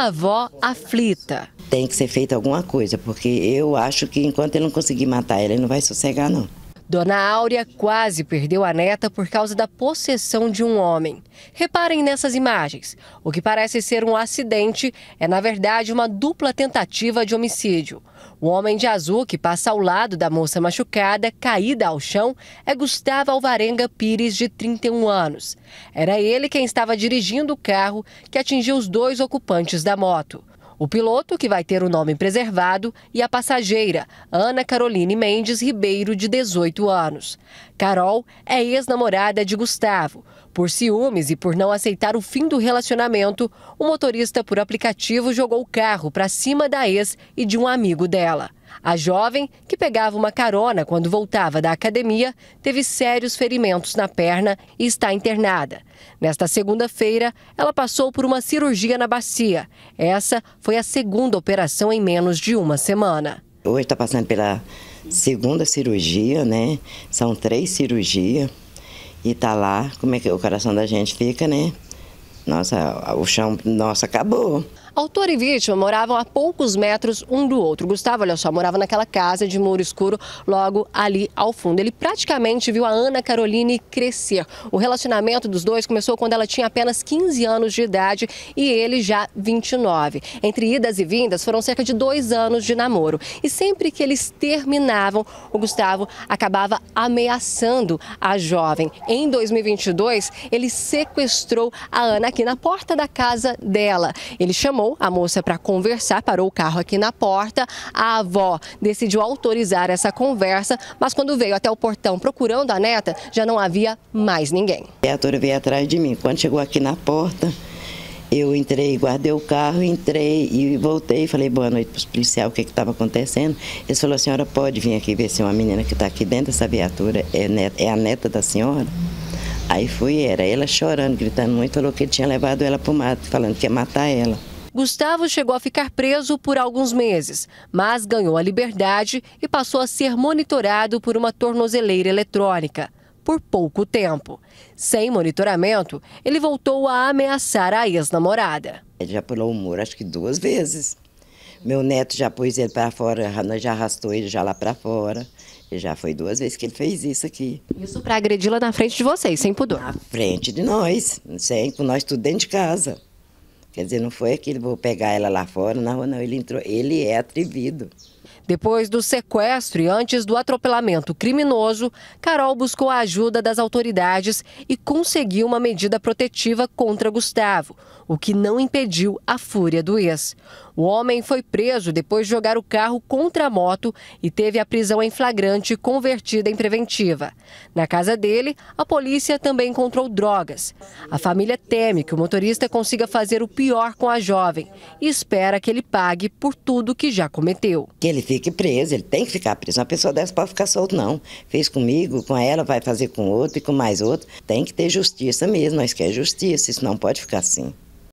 a avó aflita. Tem que ser feita alguma coisa, porque eu acho que enquanto ele não conseguir matar ela, ele não vai sossegar, não. Dona Áurea quase perdeu a neta por causa da possessão de um homem. Reparem nessas imagens. O que parece ser um acidente é, na verdade, uma dupla tentativa de homicídio. O homem de azul que passa ao lado da moça machucada, caída ao chão, é Gustavo Alvarenga Pires, de 31 anos. Era ele quem estava dirigindo o carro que atingiu os dois ocupantes da moto. O piloto, que vai ter o nome preservado, e a passageira, Ana Caroline Mendes Ribeiro, de 18 anos. Carol é ex-namorada de Gustavo. Por ciúmes e por não aceitar o fim do relacionamento, o motorista por aplicativo jogou o carro para cima da ex e de um amigo dela. A jovem, que pegava uma carona quando voltava da academia, teve sérios ferimentos na perna e está internada. Nesta segunda-feira, ela passou por uma cirurgia na bacia. Essa foi a segunda operação em menos de uma semana. Hoje está passando pela segunda cirurgia, né? São três cirurgias. E tá lá, como é que o coração da gente fica, né? Nossa, o chão, nossa, acabou. Autor e vítima moravam a poucos metros um do outro. Gustavo, olha só, morava naquela casa de muro escuro, logo ali ao fundo. Ele praticamente viu a Ana Caroline crescer. O relacionamento dos dois começou quando ela tinha apenas 15 anos de idade e ele já 29. Entre idas e vindas, foram cerca de dois anos de namoro. E sempre que eles terminavam, o Gustavo acabava ameaçando a jovem. Em 2022, ele sequestrou a Ana aqui na porta da casa dela. Ele chamou chamou a moça para conversar, parou o carro aqui na porta. A avó decidiu autorizar essa conversa, mas quando veio até o portão procurando a neta, já não havia mais ninguém. A viatura veio atrás de mim. Quando chegou aqui na porta, eu entrei, guardei o carro, entrei e voltei. Falei boa noite para os policiais, o que é estava acontecendo. Eles falaram, a senhora pode vir aqui ver se uma menina que está aqui dentro dessa viatura é, neta, é a neta da senhora? Aí fui, era ela chorando, gritando muito, falou que ele tinha levado ela para o mato, falando que ia matar ela. Gustavo chegou a ficar preso por alguns meses, mas ganhou a liberdade e passou a ser monitorado por uma tornozeleira eletrônica por pouco tempo. Sem monitoramento, ele voltou a ameaçar a ex-namorada. Ele já pulou o muro acho que duas vezes. Meu neto já pôs ele para fora, já arrastou ele já lá para fora. E já foi duas vezes que ele fez isso aqui. Isso para agredi-la na frente de vocês, sem pudor. Na frente de nós, sem, com nós tudo dentro de casa. Quer dizer, não foi aquele, vou pegar ela lá fora, na rua, não. Ele entrou, ele é atrevido. Depois do sequestro e antes do atropelamento criminoso, Carol buscou a ajuda das autoridades e conseguiu uma medida protetiva contra Gustavo, o que não impediu a fúria do ex. O homem foi preso depois de jogar o carro contra a moto e teve a prisão em flagrante convertida em preventiva. Na casa dele, a polícia também encontrou drogas. A família teme que o motorista consiga fazer o pior com a jovem e espera que ele pague por tudo que já cometeu. Que ele fique fique preso, ele tem que ficar preso. Uma pessoa dessa pode ficar solto, não. Fez comigo, com ela, vai fazer com outro e com mais outro. Tem que ter justiça mesmo, nós queremos justiça, isso não pode ficar assim.